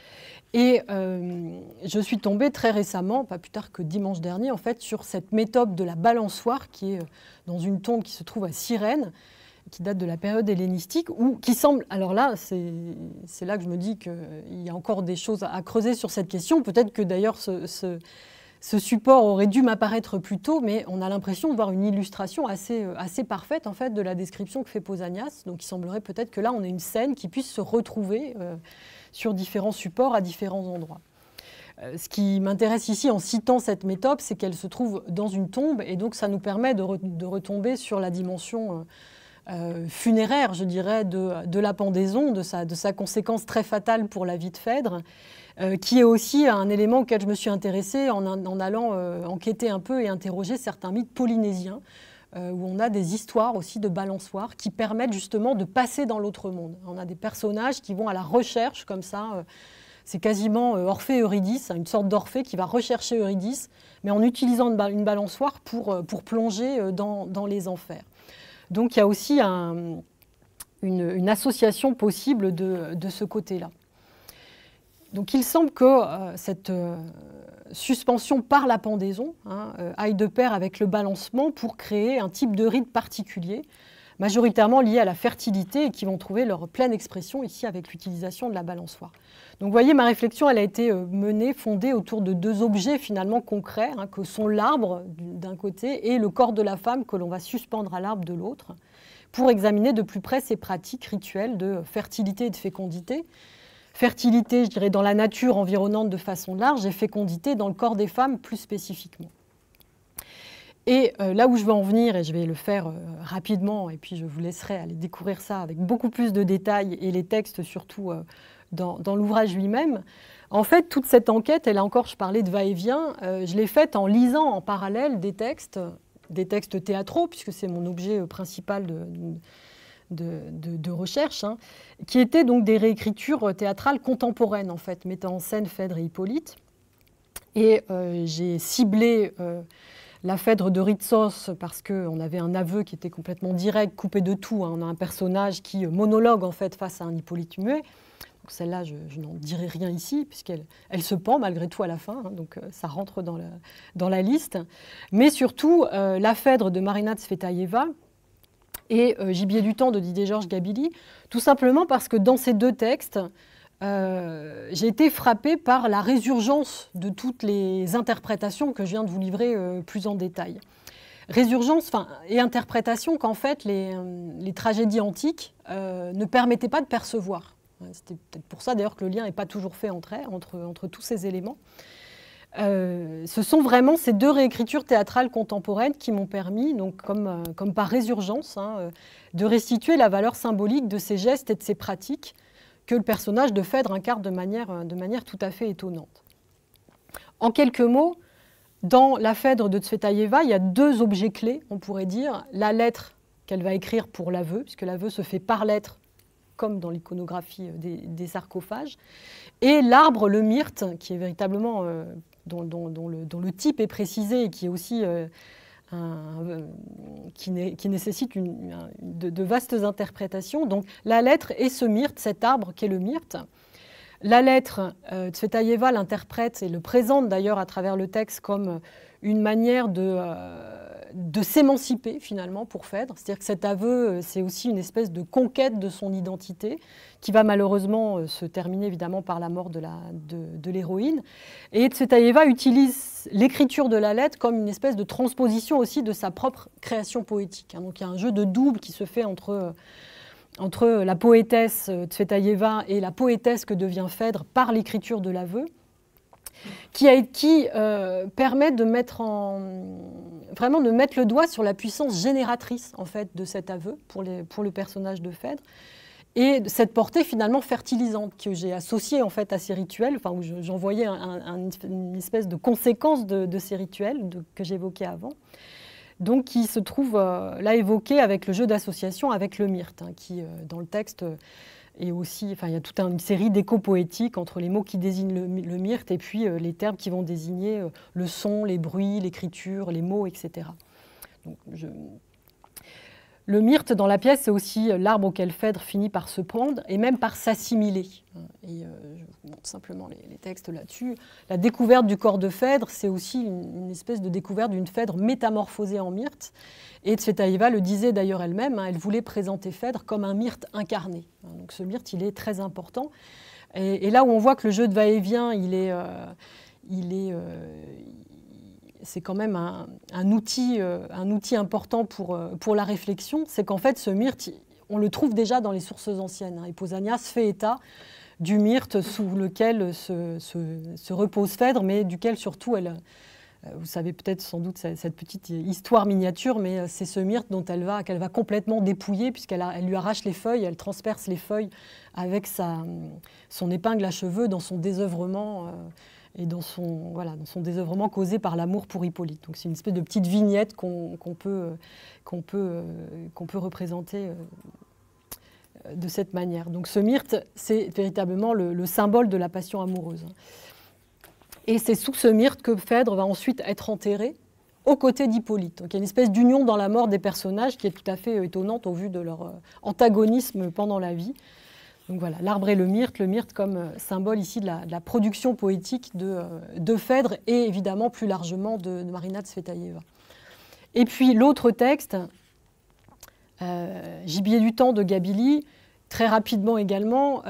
Et euh, je suis tombée très récemment, pas plus tard que dimanche dernier, en fait, sur cette méthode de la balançoire qui est euh, dans une tombe qui se trouve à Cyrène, qui date de la période hellénistique, ou qui semble. Alors là, c'est là que je me dis qu'il euh, y a encore des choses à, creuser sur cette question. Peut-être que d'ailleurs ce, ce, support aurait dû m'apparaître plus tôt, mais on a l'impression de voir une illustration assez, assez parfaite en fait de la description que fait Posanias. Donc il semblerait peut-être que là, on a une scène qui puisse se retrouver sur différents supports à différents endroits. Euh, ce qui m'intéresse ici en citant cette méthode, c'est qu'elle se trouve dans une tombe et donc ça nous permet de, retomber sur la dimension euh, euh, funéraire, je dirais, de, la pendaison, de sa, conséquence très fatale pour la vie de Phèdre, qui est aussi un élément auquel je me suis intéressée en allant enquêter un peu et interroger certains mythes polynésiens euh, où on a des histoires aussi de balançoires qui permettent justement de passer dans l'autre monde. On a des personnages qui vont à la recherche comme ça. Euh, c'est quasiment euh, Orphée Eurydice, hein, une sorte d'Orphée qui va rechercher Eurydice, mais en utilisant une balançoire pour, plonger dans, les enfers. Donc il y a aussi une, association possible de ce côté-là. Donc il semble que euh, cette euh, suspension par la pendaison hein, euh, aille de pair avec le balancement pour créer un type de rite particulier, majoritairement lié à la fertilité et qui vont trouver leur pleine expression ici avec l'utilisation de la balançoire. Donc vous voyez, ma réflexion, elle a été menée, fondée autour de deux objets finalement concrets, hein, que sont l'arbre d'un côté et le corps de la femme que l'on va suspendre à l'arbre de l'autre, pour examiner de plus près ces pratiques rituelles de fertilité et de fécondité, fertilité, je dirais, dans la nature environnante de façon large et fécondité dans le corps des femmes plus spécifiquement. Et euh, là où je vais en venir, et je vais le faire euh, rapidement, et puis je vous laisserai aller découvrir ça avec beaucoup plus de détails et les textes surtout euh, dans, l'ouvrage lui-même, en fait, toute cette enquête, elle là encore je parlais de va-et-vient, je l'ai faite en lisant en parallèle des textes, des textes théâtraux, puisque c'est mon objet principal de de, recherche, hein, qui étaient donc des réécritures euh, théâtrales contemporaines, en fait, mettant en scène Phèdre et Hippolyte. Et euh, j'ai ciblé euh, la Phèdre de Ritsos parce qu'on avait un aveu qui était complètement direct, coupé de tout. Hein. On a un personnage qui monologue, en fait, face à un Hippolyte muet celle-là, je, n'en dirai rien ici, puisqu'elle elle se pend malgré tout à la fin, hein. donc ça rentre dans la, liste. Mais surtout, la Phèdre de Marina Tsvetaeva, et Gibier euh, du temps de Didier Georges Gabilly, tout simplement parce que dans ces deux textes, euh, j'ai été frappée par la résurgence de toutes les interprétations que je viens de vous livrer euh, plus en détail. Résurgence et interprétation qu'en fait les, tragédies antiques ne permettaient pas de percevoir. C'était peut-être pour ça d'ailleurs que le lien n'est pas toujours fait entre, entre, entre tous ces éléments. Euh, ce sont vraiment ces deux réécritures théâtrales contemporaines qui m'ont permis, donc comme, euh, par résurgence, hein, euh, de restituer la valeur symbolique de ces gestes et de ces pratiques que le personnage de Phèdre incarne de manière, de manière tout à fait étonnante. En quelques mots, dans la Phèdre de Tsvetaïeva, il y a deux objets clés, on pourrait dire. La lettre qu'elle va écrire pour l'aveu, puisque l'aveu se fait par lettre, comme dans l'iconographie des, sarcophages, et l'arbre, le myrte, qui est véritablement dont, le, type est précisé et qui est aussi euh, euh, qui, nécessite de, vastes interprétations. Donc la lettre est ce myrte, cet arbre qui est le myrte. La lettre, euh, l'interprète et le présente d'ailleurs à travers le texte comme une manière de, euh, de s'émanciper finalement pour Phèdre. C'est-à-dire que cet aveu, euh, c'est aussi une espèce de conquête de son identité qui va malheureusement euh, se terminer évidemment par la mort de l'héroïne. De, Et Tsvetaeva utilise l'écriture de la lettre comme une espèce de transposition aussi de sa propre création poétique. Hein. Donc il y a un jeu de double qui se fait entre euh, entre la poétesse Tsvetaeva et la poétesse que devient Phèdre par l'écriture de l'aveu qui, qui euh, permet de mettre vraiment de mettre le doigt sur la puissance génératrice en fait de cet aveu pour, les, pour le personnage de Phèdre et cette portée finalement fertilisante que j'ai associée en fait à ces rituels, où j'envoyais une espèce de conséquence de, ces rituels que j'évoquais avant donc qui se trouve euh, là évoqué avec le jeu d'association avec le myrte, hein, qui euh, dans le texte et aussi, enfin, il y a toute une série d'échos poétiques entre les mots qui désignent le, myrte et puis euh, les termes qui vont désigner euh, le son, les bruits, l'écriture, les mots, etc. Donc, je, le myrte dans la pièce, c'est aussi euh, l'arbre auquel Phèdre finit par se pendre et même par s'assimiler. Et euh, je vous montre simplement les, textes là-dessus. La découverte du corps de Phèdre, c'est aussi une, espèce de découverte d'une Phèdre métamorphosée en myrte. Et Tsvetaeva le disait d'ailleurs elle-même, hein, elle voulait présenter Phèdre comme un myrte incarné. Hein, donc ce myrte, il est très important. Et, là où on voit que le jeu de va-et-vient, il est... Euh, il est, c'est quand même un, outil, euh, un outil important pour, euh, pour la réflexion, c'est qu'en fait, ce myrte, on le trouve déjà dans les sources anciennes. Hein. et Pausanias fait état du myrte sous lequel se, repose Phèdre, mais duquel surtout elle. Euh, vous savez peut-être sans doute cette petite histoire miniature, mais c'est ce myrte dont elle va, qu'elle va complètement dépouiller, puisqu'elle lui arrache les feuilles, elle transperce les feuilles avec sa, son épingle à cheveux dans son désœuvrement et dans son, voilà, dans son désœuvrement causé par l'amour pour Hippolyte. Donc c'est une espèce de petite vignette qu'on peut, qu'on peut, euh, euh, qu'on peut représenter euh, de cette manière. Donc ce myrte, c'est véritablement le, symbole de la passion amoureuse. Et c'est sous ce myrte que Phèdre va ensuite être enterré aux côtés d'Hippolyte. Donc il y a une espèce d'union dans la mort des personnages qui est tout à fait étonnante au vu de leur antagonisme pendant la vie. Donc voilà, l'arbre et le myrte, le myrte comme euh, symbole ici de la, production poétique euh, de, Phèdre et évidemment plus largement de, de Marina Et puis l'autre texte, euh, Gibier du temps de Gabili, très rapidement également,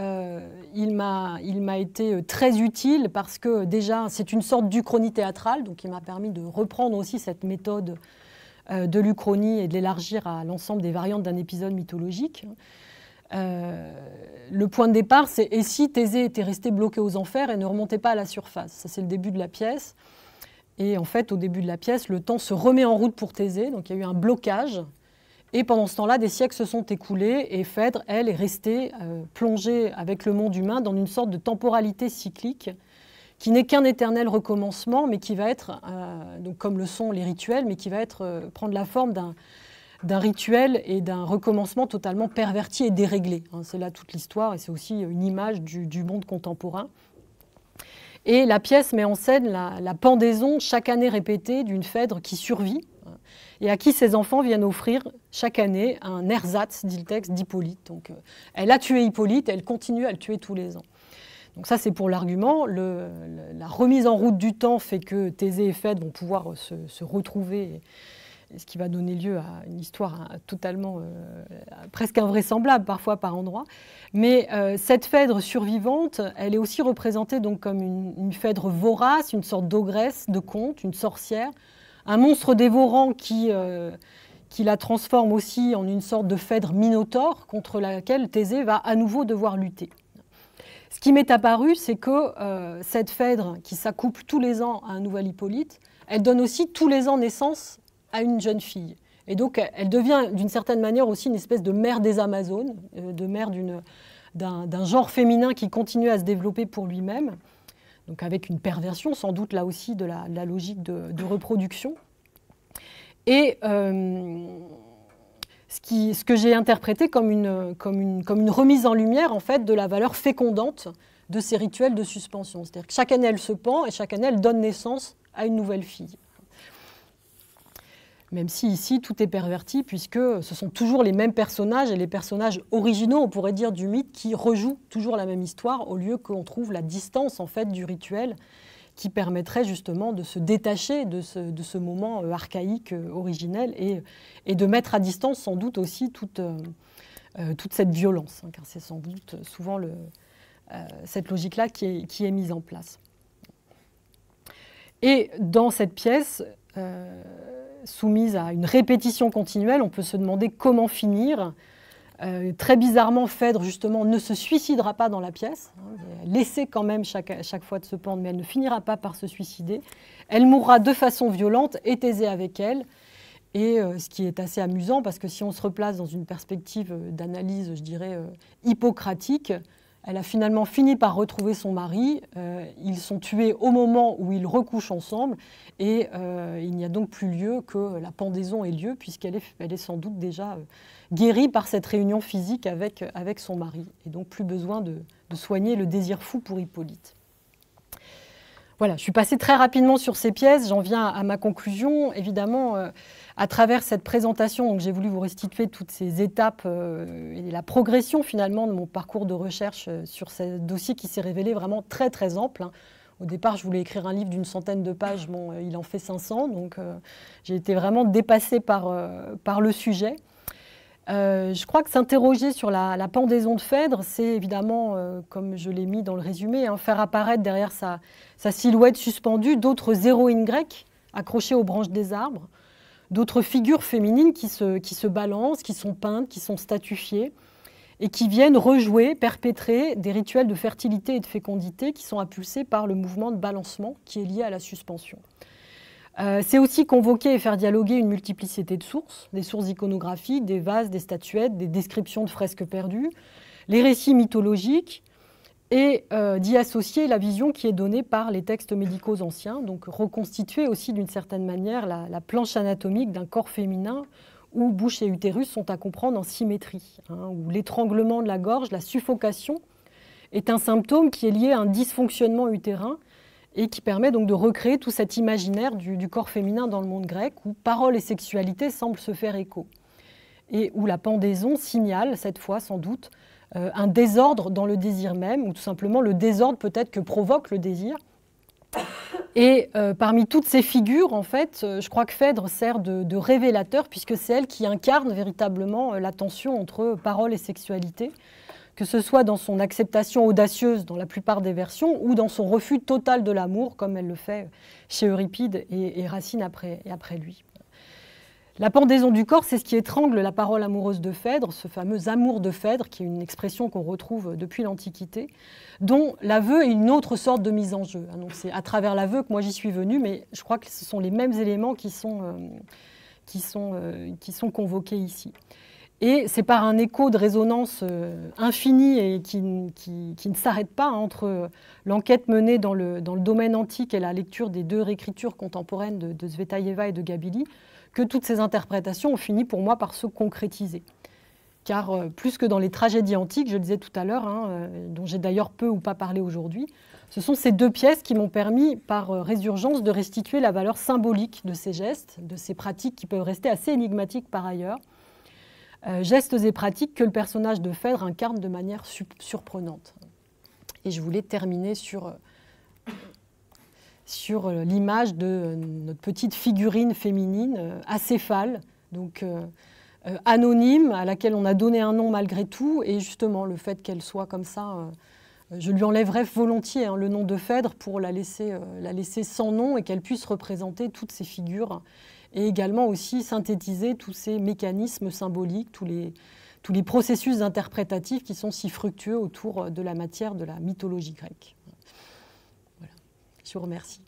il m'a été très utile parce que déjà c'est une sorte d'uchronie théâtrale, donc il m'a permis de reprendre aussi cette méthode de l'Uchronie et de l'élargir à l'ensemble des variantes d'un épisode mythologique. Euh, le point de départ, c'est et si Thésée était resté bloqué aux enfers et ne remontait pas à la surface Ça, c'est le début de la pièce. Et en fait, au début de la pièce, le temps se remet en route pour Thésée, donc il y a eu un blocage. Et pendant ce temps-là, des siècles se sont écoulés et Phèdre, elle, est restée euh, plongée avec le monde humain dans une sorte de temporalité cyclique qui n'est qu'un éternel recommencement, mais qui va être, euh, donc comme le sont les rituels, mais qui va être prendre la forme d'un d'un rituel et d'un recommencement totalement perverti et déréglé. Hein, c'est là toute l'histoire et c'est aussi une image du, monde contemporain. Et la pièce met en scène la, pendaison chaque année répétée d'une phèdre qui survit hein, et à qui ses enfants viennent offrir chaque année un ersatz, dit le texte, d'Hippolyte. Donc euh, elle a tué Hippolyte, elle continue à le tuer tous les ans. Donc ça, c'est pour l'argument. la remise en route du temps fait que Thésée et Phèdre vont pouvoir se, se retrouver ce qui va donner lieu à une histoire hein, totalement euh, presque invraisemblable parfois par endroits. Mais euh, cette Phèdre survivante, elle est aussi représentée donc comme une, Phèdre vorace, une sorte d'ogresse, de conte, une sorcière, un monstre dévorant qui euh, qui la transforme aussi en une sorte de Phèdre minotaure contre laquelle Thésée va à nouveau devoir lutter. Ce qui m'est apparu, c'est que cette Phèdre qui s'accouple tous les ans à un nouvel Hippolyte, elle donne aussi tous les ans naissance à une jeune fille. Et donc, elle devient d'une certaine manière aussi une espèce de mère des Amazones, euh, de mère d'un genre féminin qui continue à se développer pour lui-même, donc avec une perversion sans doute là aussi de la, logique de, reproduction. Et euh, ce, qui, que j'ai interprété comme une, comme une, remise en lumière en fait de la valeur fécondante de ces rituels de suspension. C'est-à-dire que chaque année, elle se pend et chaque année, elle donne naissance à une nouvelle fille même si ici tout est perverti, puisque ce sont toujours les mêmes personnages et les personnages originaux, on pourrait dire, du mythe qui rejouent toujours la même histoire, au lieu qu'on trouve la distance en fait du rituel qui permettrait justement de se détacher de ce, moment euh, archaïque euh, originel et, de mettre à distance sans doute aussi toute, euh, cette violence, hein, car c'est sans doute souvent cette logique-là qui, est mise en place. Et dans cette pièce, soumise à une répétition continuelle, on peut se demander comment finir. Euh, très bizarrement, Phèdre, justement, ne se suicidera pas dans la pièce. Hein, elle quand même chaque, chaque fois de se pendre, mais elle ne finira pas par se suicider. Elle mourra de façon violente et taisée avec elle. Et euh, ce qui est assez amusant, parce que si on se replace dans une perspective euh, d'analyse, je dirais, hippocratique, elle a finalement fini par retrouver son mari. Euh, ils sont tués au moment où ils recouchent ensemble et euh, il n'y a donc plus lieu que la pendaison ait lieu puisqu'elle est, elle est sans doute déjà euh, guérie par cette réunion physique avec, avec son mari et donc plus besoin de, soigner le désir fou pour Hippolyte. Voilà, je suis passée très rapidement sur ces pièces, j'en viens à ma conclusion. Évidemment, à travers cette présentation, donc j'ai voulu vous restituer toutes ces étapes euh, et la progression finalement de mon parcours de recherche euh, sur ce dossier qui s'est révélé vraiment très très ample. Hein. Au départ, je voulais écrire un livre d'une centaine de pages, euh, il en fait 500, donc j'ai été vraiment dépassée par, par le sujet. je crois que s'interroger sur la, pendaison de Phèdre, c'est évidemment, comme je l'ai mis dans le résumé, hein, faire apparaître derrière sa, sa silhouette suspendue d'autres héroïnes grecques accrochées aux branches des arbres, d'autres figures féminines qui se, balancent, qui sont peintes, qui sont statufiées et qui viennent rejouer, perpétrer des rituels de fertilité et de fécondité qui sont impulsés par le mouvement de balancement qui est lié à la suspension. Euh, c'est aussi convoquer et faire dialoguer une multiplicité de sources, des sources iconographiques, des vases, des statuettes, des descriptions de fresques perdues, les récits mythologiques, et euh, d'y associer la vision qui est donnée par les textes médicaux anciens, donc reconstituer aussi d'une certaine manière la, planche anatomique d'un corps féminin où bouche et utérus sont à comprendre en symétrie, hein, où l'étranglement de la gorge, la suffocation, est un symptôme qui est lié à un dysfonctionnement utérin et qui permet donc de recréer tout cet imaginaire du, du corps féminin dans le monde grec où parole et sexualité semblent se faire écho, et où la pendaison signale, cette fois sans doute, euh, un désordre dans le désir même, ou tout simplement le désordre peut-être que provoque le désir. Et euh, parmi toutes ces figures, en fait, euh, je crois que Phèdre sert de, révélateur, puisque c'est elle qui incarne véritablement la tension entre parole et sexualité, que ce soit dans son acceptation audacieuse dans la plupart des versions, ou dans son refus total de l'amour, comme elle le fait chez Euripide et, Racine après lui. La pendaison du corps, c'est ce qui étrangle la parole amoureuse de Phèdre, ce fameux amour de Phèdre, qui est une expression qu'on retrouve depuis l'Antiquité, dont l'aveu est une autre sorte de mise en jeu. Ah, c'est à travers l'aveu que moi j'y suis venue, mais je crois que ce sont les mêmes éléments qui sont, euh, euh, qui sont, convoqués ici. Et c'est par un écho de résonance infini euh, infinie et qui, ne s'arrête pas entre l'enquête menée dans le, domaine antique et la lecture des deux réécritures contemporaines de, de Svetaïeva et de Gabili que toutes ces interprétations ont fini pour moi par se concrétiser. Car euh, plus que dans les tragédies antiques, je le disais tout à l'heure, hein, euh, dont j'ai d'ailleurs peu ou pas parlé aujourd'hui, ce sont ces deux pièces qui m'ont permis, par euh, résurgence, de restituer la valeur symbolique de ces gestes, de ces pratiques qui peuvent rester assez énigmatiques par ailleurs, gestes et pratiques que le personnage de Phèdre incarne de manière surprenante. Et je voulais terminer sur sur euh, l'image de euh, notre petite figurine féminine euh, acéphale, donc anonyme, à laquelle on a donné un nom malgré tout. Et justement, le fait qu'elle soit comme ça, je lui enlèverai volontiers hein, le nom de Phèdre pour la laisser, sans nom et qu'elle puisse représenter toutes ces figures et également aussi synthétiser tous ces mécanismes symboliques, tous les processus interprétatifs qui sont si fructueux autour de la matière de la mythologie grecque. Je vous remercie.